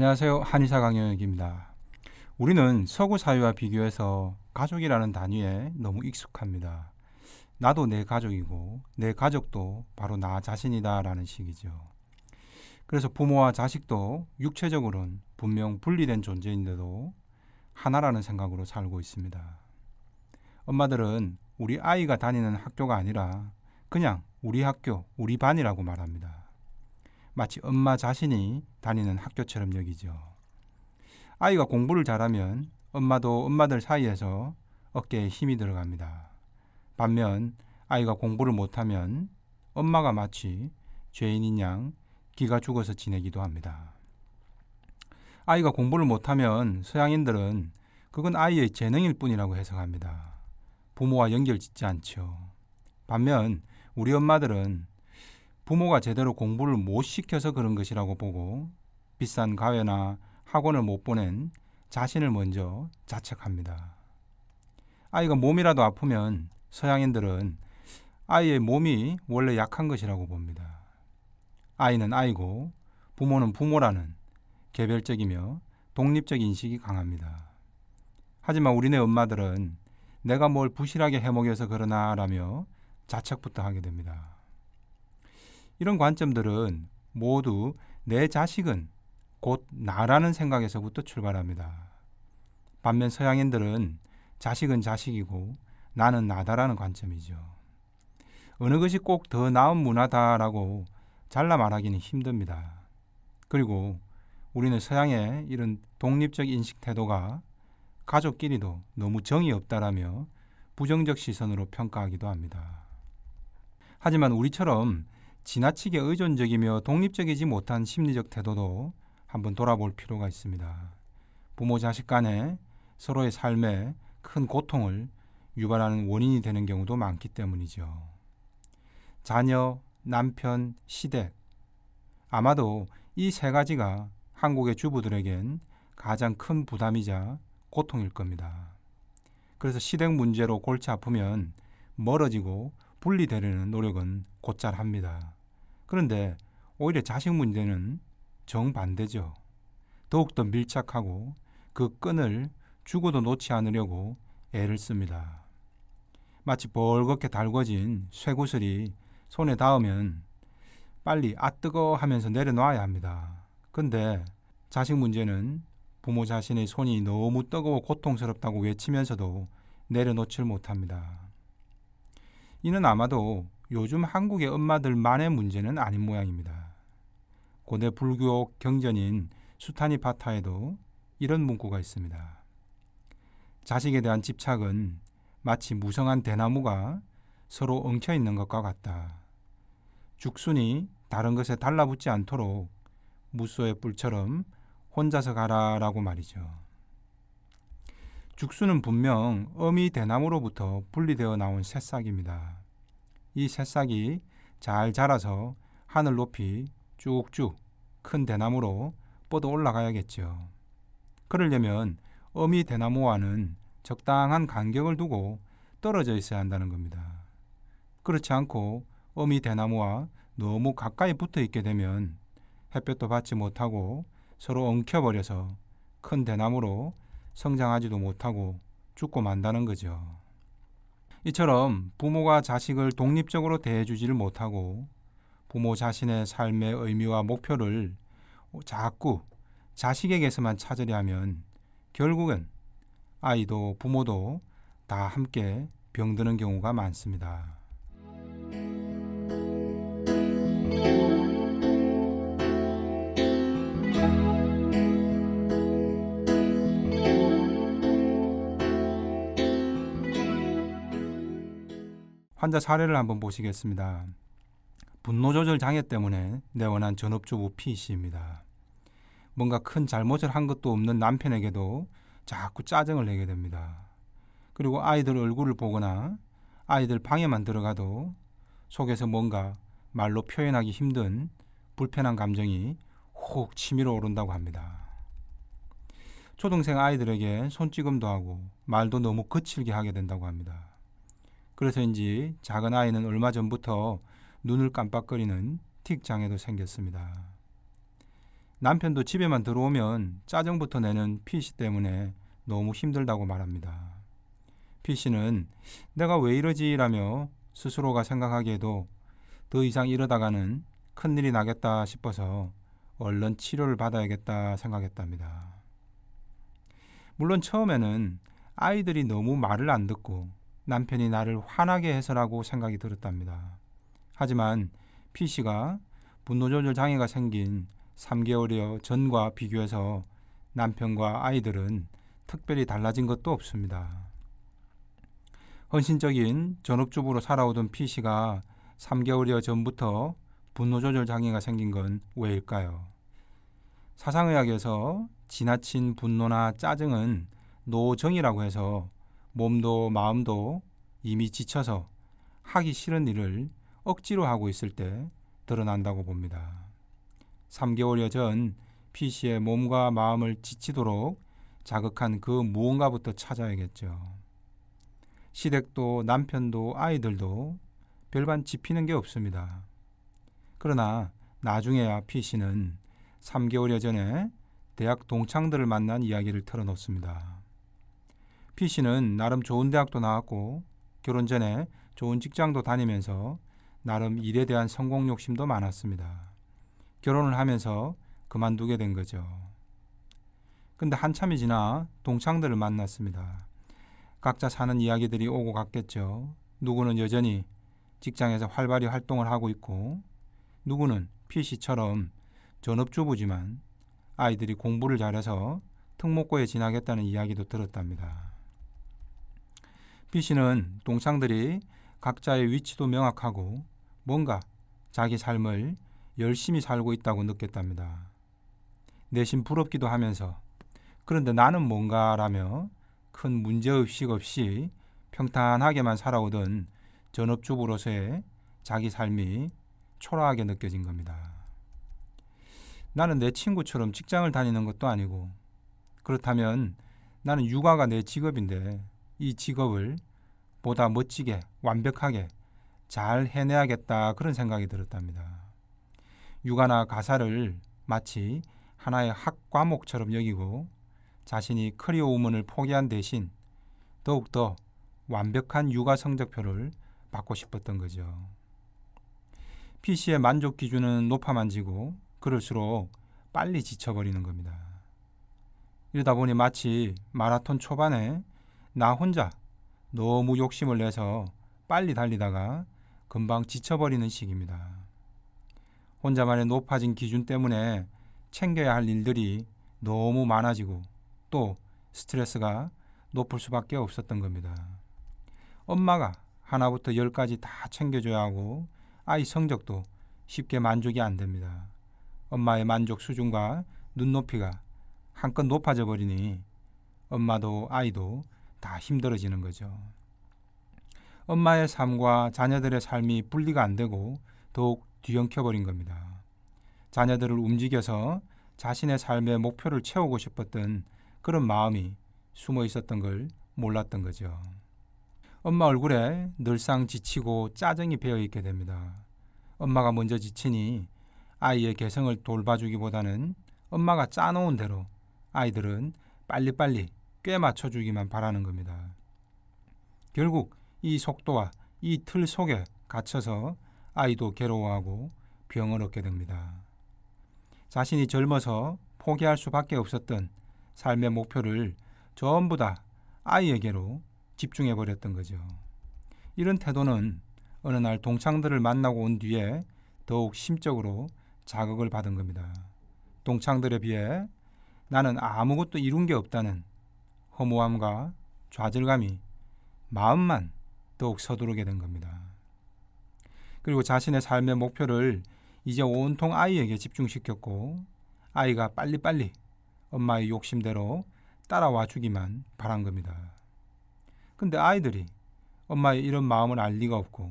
안녕하세요. 한의사 강영익입니다. 우리는 서구 사회와 비교해서 가족이라는 단위에 너무 익숙합니다. 나도 내 가족이고 내 가족도 바로 나 자신이다라는 식이죠. 그래서 부모와 자식도 육체적으로는 분명 분리된 존재인데도 하나라는 생각으로 살고 있습니다. 엄마들은 우리 아이가 다니는 학교가 아니라 그냥 우리 학교, 우리 반이라고 말합니다. 마치 엄마 자신이 다니는 학교처럼 여기죠. 아이가 공부를 잘하면 엄마도 엄마들 사이에서 어깨에 힘이 들어갑니다. 반면 아이가 공부를 못하면 엄마가 마치 죄인인 양 기가 죽어서 지내기도 합니다. 아이가 공부를 못하면 서양인들은 그건 아이의 재능일 뿐이라고 해석합니다. 부모와 연결 짓지 않죠. 반면 우리 엄마들은 부모가 제대로 공부를 못 시켜서 그런 것이라고 보고 비싼 가외나 학원을 못 보낸 자신을 먼저 자책합니다. 아이가 몸이라도 아프면 서양인들은 아이의 몸이 원래 약한 것이라고 봅니다. 아이는 아이고 부모는 부모라는 개별적이며 독립적 인식이 강합니다. 하지만 우리네 엄마들은 내가 뭘 부실하게 해먹여서 그러나라며 자책부터 하게 됩니다. 이런 관점들은 모두 내 자식은 곧 나라는 생각에서부터 출발합니다. 반면 서양인들은 자식은 자식이고 나는 나다라는 관점이죠. 어느 것이 꼭 더 나은 문화다라고 잘라 말하기는 힘듭니다. 그리고 우리는 서양의 이런 독립적 인식 태도가 가족끼리도 너무 정이 없다라며 부정적 시선으로 평가하기도 합니다. 하지만 우리처럼 지나치게 의존적이며 독립적이지 못한 심리적 태도도 한번 돌아볼 필요가 있습니다. 부모 자식 간에 서로의 삶에 큰 고통을 유발하는 원인이 되는 경우도 많기 때문이죠. 자녀, 남편, 시댁. 아마도 이 세 가지가 한국의 주부들에겐 가장 큰 부담이자 고통일 겁니다. 그래서 시댁 문제로 골치 아프면 멀어지고 분리되려는 노력은 곧잘 합니다. 그런데 오히려 자식 문제는 정반대죠. 더욱더 밀착하고 그 끈을 죽어도 놓지 않으려고 애를 씁니다. 마치 벌겋게 달궈진 쇠구슬이 손에 닿으면 빨리 아 뜨거 하면서 내려놔야 합니다. 근데 자식 문제는 부모 자신의 손이 너무 뜨거워 고통스럽다고 외치면서도 내려놓질 못합니다. 이는 아마도 요즘 한국의 엄마들만의 문제는 아닌 모양입니다. 고대 불교 경전인 수타니파타에도 이런 문구가 있습니다. 자식에 대한 집착은 마치 무성한 대나무가 서로 엉켜 있는 것과 같다. 죽순이 다른 것에 달라붙지 않도록 무소의 뿔처럼 혼자서 가라라고 말이죠. 죽수는 분명 어미 대나무로부터 분리되어 나온 새싹입니다. 이 새싹이 잘 자라서 하늘 높이 쭉쭉 큰 대나무로 뻗어 올라가야겠죠. 그러려면 어미 대나무와는 적당한 간격을 두고 떨어져 있어야 한다는 겁니다. 그렇지 않고 어미 대나무와 너무 가까이 붙어 있게 되면 햇볕도 받지 못하고 서로 엉켜버려서 큰 대나무로 성장하지도 못하고 죽고 만다는 거죠. 이처럼 부모가 자식을 독립적으로 대해주지를 못하고 부모 자신의 삶의 의미와 목표를 자꾸 자식에게서만 찾으려 하면 결국은 아이도 부모도 다 함께 병드는 경우가 많습니다. 환자 사례를 한번 보시겠습니다. 분노조절 장애 때문에 내원한 전업주부 피씨입니다 뭔가 큰 잘못을 한 것도 없는 남편에게도 자꾸 짜증을 내게 됩니다. 그리고 아이들 얼굴을 보거나 아이들 방에만 들어가도 속에서 뭔가 말로 표현하기 힘든 불편한 감정이 혹 치밀어 오른다고 합니다. 초등생 아이들에게 손찌검도 하고 말도 너무 거칠게 하게 된다고 합니다. 그래서인지 작은 아이는 얼마 전부터 눈을 깜빡거리는 틱 장애도 생겼습니다. 남편도 집에만 들어오면 짜증부터 내는 피씨 때문에 너무 힘들다고 말합니다. 피 씨는 내가 왜 이러지라며 스스로가 생각하기에도 더 이상 이러다가는 큰일이 나겠다 싶어서 얼른 치료를 받아야겠다 생각했답니다. 물론 처음에는 아이들이 너무 말을 안 듣고 남편이 나를 화나게 해서라고 생각이 들었답니다. 하지만 P c 가 분노조절 장애가 생긴 3개월여 전과 비교해서 남편과 아이들은 특별히 달라진 것도 없습니다. 헌신적인 전업주부로 살아오던 P c 가 3개월여 전부터 분노조절 장애가 생긴 건 왜일까요? 사상의학에서 지나친 분노나 짜증은 노정이라고 해서 몸도 마음도 이미 지쳐서 하기 싫은 일을 억지로 하고 있을 때 드러난다고 봅니다. 3개월여 전 p c 의 몸과 마음을 지치도록 자극한 그 무언가부터 찾아야겠죠. 시댁도 남편도 아이들도 별반 지피는 게 없습니다. 그러나 나중에야 p c 는 3개월여 전에 대학 동창들을 만난 이야기를 털어놓습니다. 피 씨는 나름 좋은 대학도 나왔고 결혼 전에 좋은 직장도 다니면서 나름 일에 대한 성공 욕심도 많았습니다. 결혼을 하면서 그만두게 된 거죠. 근데 한참이 지나 동창들을 만났습니다. 각자 사는 이야기들이 오고 갔겠죠. 누구는 여전히 직장에서 활발히 활동을 하고 있고 누구는 피 씨처럼 전업주부지만 아이들이 공부를 잘해서 특목고에 지나겠다는 이야기도 들었답니다. BC는 동창들이 각자의 위치도 명확하고 뭔가 자기 삶을 열심히 살고 있다고 느꼈답니다. 내심 부럽기도 하면서 그런데 나는 뭔가라며 큰 문제의식 없이 평탄하게만 살아오던 전업주부로서의 자기 삶이 초라하게 느껴진 겁니다. 나는 내 친구처럼 직장을 다니는 것도 아니고 그렇다면 나는 육아가 내 직업인데 이 직업을 보다 멋지게 완벽하게 잘 해내야겠다 그런 생각이 들었답니다. 육아나 가사를 마치 하나의 학과목처럼 여기고 자신이 커리어 우먼을 포기한 대신 더욱더 완벽한 육아 성적표를 받고 싶었던 거죠. PC의 만족 기준은 높아만지고 그럴수록 빨리 지쳐버리는 겁니다. 이러다 보니 마치 마라톤 초반에 나 혼자 너무 욕심을 내서 빨리 달리다가 금방 지쳐버리는 식입니다 혼자만의 높아진 기준 때문에 챙겨야 할 일들이 너무 많아지고 또 스트레스가 높을 수밖에 없었던 겁니다. 엄마가 하나부터 열까지 다 챙겨줘야 하고 아이 성적도 쉽게 만족이 안 됩니다. 엄마의 만족 수준과 눈높이가 한껏 높아져 버리니 엄마도 아이도 다 힘들어지는 거죠. 엄마의 삶과 자녀들의 삶이 분리가 안 되고 더욱 뒤엉켜버린 겁니다. 자녀들을 움직여서 자신의 삶의 목표를 채우고 싶었던 그런 마음이 숨어 있었던 걸 몰랐던 거죠. 엄마 얼굴에 늘상 지치고 짜증이 배어 있게 됩니다. 엄마가 먼저 지치니 아이의 개성을 돌봐주기보다는 엄마가 짜놓은 대로 아이들은 빨리빨리 꽤 맞춰주기만 바라는 겁니다. 결국 이 속도와 이 틀 속에 갇혀서 아이도 괴로워하고 병을 얻게 됩니다. 자신이 젊어서 포기할 수밖에 없었던 삶의 목표를 전부 다 아이에게로 집중해 버렸던 거죠. 이런 태도는 어느 날 동창들을 만나고 온 뒤에 더욱 심적으로 자극을 받은 겁니다. 동창들에 비해 나는 아무것도 이룬 게 없다는 허무함과 좌절감이 마음만 더욱 서두르게 된 겁니다. 그리고 자신의 삶의 목표를 이제 온통 아이에게 집중시켰고 아이가 빨리빨리 엄마의 욕심대로 따라와 주기만 바란 겁니다. 근데 아이들이 엄마의 이런 마음을 알 리가 없고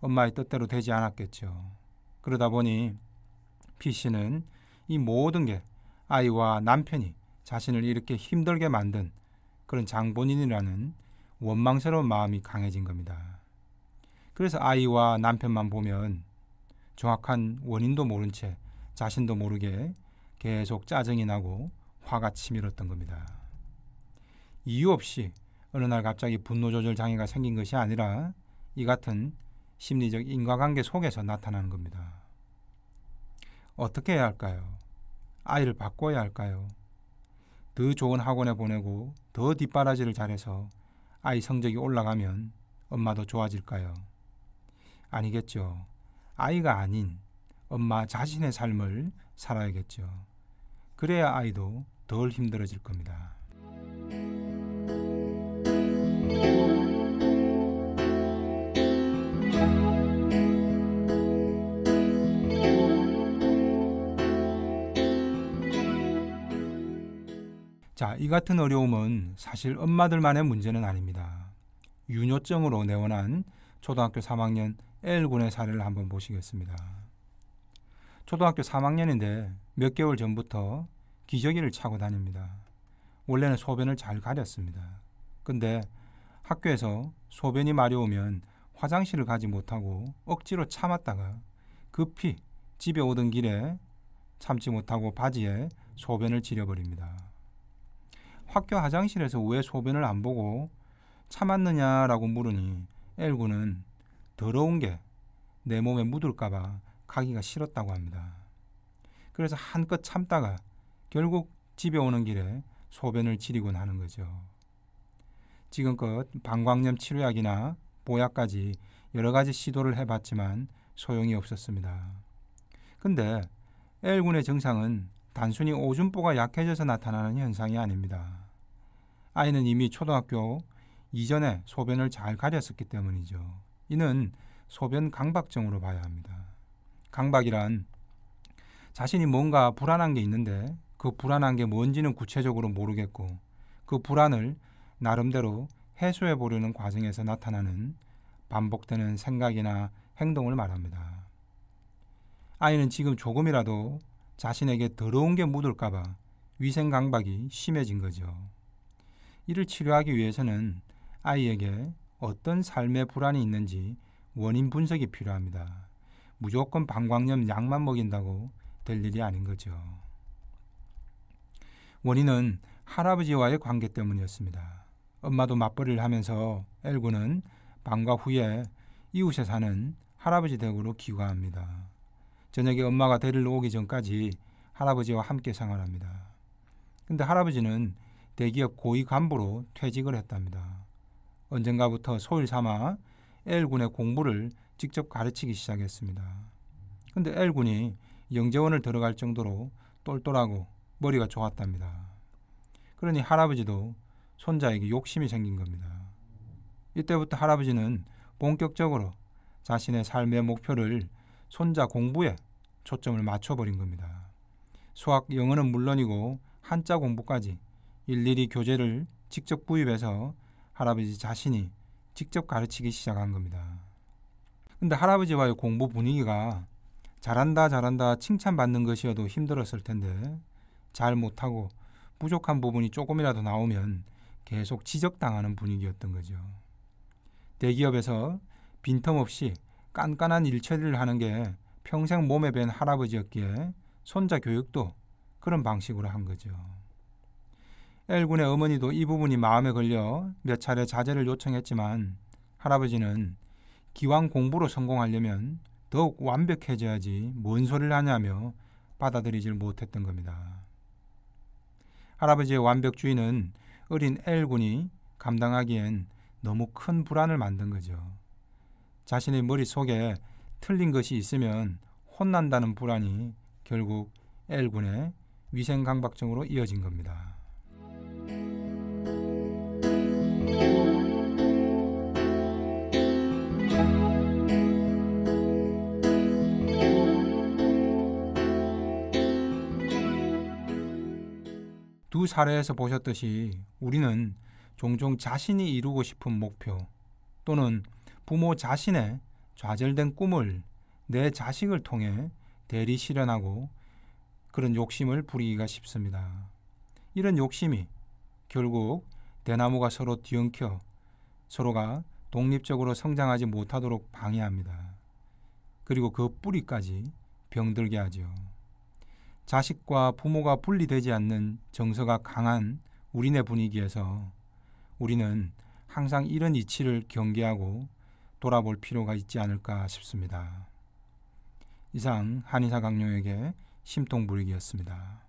엄마의 뜻대로 되지 않았겠죠. 그러다 보니 피 씨는 이 모든 게 아이와 남편이 자신을 이렇게 힘들게 만든 그런 장본인이라는 원망스러운 마음이 강해진 겁니다. 그래서 아이와 남편만 보면 정확한 원인도 모른 채 자신도 모르게 계속 짜증이 나고 화가 치밀었던 겁니다. 이유 없이 어느 날 갑자기 분노 조절 장애가 생긴 것이 아니라 이 같은 심리적 인과관계 속에서 나타나는 겁니다. 어떻게 해야 할까요? 아이를 바꿔야 할까요? 더 좋은 학원에 보내고 더 뒷바라지를 잘해서 아이 성적이 올라가면 엄마도 좋아질까요? 아니겠죠. 아이가 아닌 엄마 자신의 삶을 살아야겠죠. 그래야 아이도 덜 힘들어질 겁니다. 자, 이 같은 어려움은 사실 엄마들만의 문제는 아닙니다. 유뇨증으로 내원한 초등학교 3학년 L군의 사례를 한번 보시겠습니다. 초등학교 3학년인데 몇 개월 전부터 기저귀를 차고 다닙니다. 원래는 소변을 잘 가렸습니다. 근데 학교에서 소변이 마려우면 화장실을 가지 못하고 억지로 참았다가 급히 집에 오던 길에 참지 못하고 바지에 소변을 지려버립니다. 학교 화장실에서 왜 소변을 안 보고 참았느냐라고 물으니 엘구는 더러운 게 내 몸에 묻을까봐 가기가 싫었다고 합니다. 그래서 한껏 참다가 결국 집에 오는 길에 소변을 지리곤 하는 거죠. 지금껏 방광염 치료약이나 보약까지 여러 가지 시도를 해봤지만 소용이 없었습니다. 근데 L군의 증상은 단순히 오줌보가 약해져서 나타나는 현상이 아닙니다. 아이는 이미 초등학교 이전에 소변을 잘 가렸었기 때문이죠. 이는 소변 강박증으로 봐야 합니다. 강박이란 자신이 뭔가 불안한 게 있는데 그 불안한 게 뭔지는 구체적으로 모르겠고 그 불안을 나름대로 해소해 보려는 과정에서 나타나는 반복되는 생각이나 행동을 말합니다. 아이는 지금 조금이라도 자신에게 더러운 게 묻을까봐 위생 강박이 심해진 거죠. 이를 치료하기 위해서는 아이에게 어떤 삶의 불안이 있는지 원인 분석이 필요합니다. 무조건 방광염 약만 먹인다고 될 일이 아닌 거죠. 원인은 할아버지와의 관계 때문이었습니다. 엄마도 맞벌이를 하면서 엘구는 방과 후에 이웃에 사는 할아버지 댁으로 귀가합니다. 저녁에 엄마가 데리러 오기 전까지 할아버지와 함께 생활합니다. 근데 할아버지는 대기업 고위 간부로 퇴직을 했답니다. 언젠가부터 소일 삼아 L군의 공부를 직접 가르치기 시작했습니다. 근데 L군이 영재원을 들어갈 정도로 똘똘하고 머리가 좋았답니다. 그러니 할아버지도 손자에게 욕심이 생긴 겁니다. 이때부터 할아버지는 본격적으로 자신의 삶의 목표를 손자 공부에 초점을 맞춰버린 겁니다. 수학, 영어는 물론이고 한자 공부까지 일일이 교재를 직접 구입해서 할아버지 자신이 직접 가르치기 시작한 겁니다. 근데 할아버지와의 공부 분위기가 잘한다 잘한다 칭찬받는 것이어도 힘들었을 텐데 잘 못하고 부족한 부분이 조금이라도 나오면 계속 지적당하는 분위기였던 거죠. 대기업에서 빈틈없이 깐깐한 일처리를 하는 게 평생 몸에 밴 할아버지였기에 손자 교육도 그런 방식으로 한 거죠. L 군의 어머니도 이 부분이 마음에 걸려 몇 차례 자제를 요청했지만 할아버지는 기왕 공부로 성공하려면 더욱 완벽해져야지 뭔 소리를 하냐며 받아들이질 못했던 겁니다. 할아버지의 완벽주의는 어린 L 군이 감당하기엔 너무 큰 불안을 만든 거죠. 자신의 머릿속에 틀린 것이 있으면 혼난다는 불안이 결국 L군의 위생강박증으로 이어진 겁니다. 두 사례에서 보셨듯이 우리는 종종 자신이 이루고 싶은 목표 또는 부모 자신의 좌절된 꿈을 내 자식을 통해 대리 실현하고 그런 욕심을 부리기가 쉽습니다. 이런 욕심이 결국 대나무가 서로 뒤엉켜 서로가 독립적으로 성장하지 못하도록 방해합니다. 그리고 그 뿌리까지 병들게 하죠. 자식과 부모가 분리되지 않는 정서가 강한 우리네 분위기에서 우리는 항상 이런 이치를 경계하고 돌아볼 필요가 있지 않을까 싶습니다. 이상 한의사 강룡에게 심통 부리기였습니다.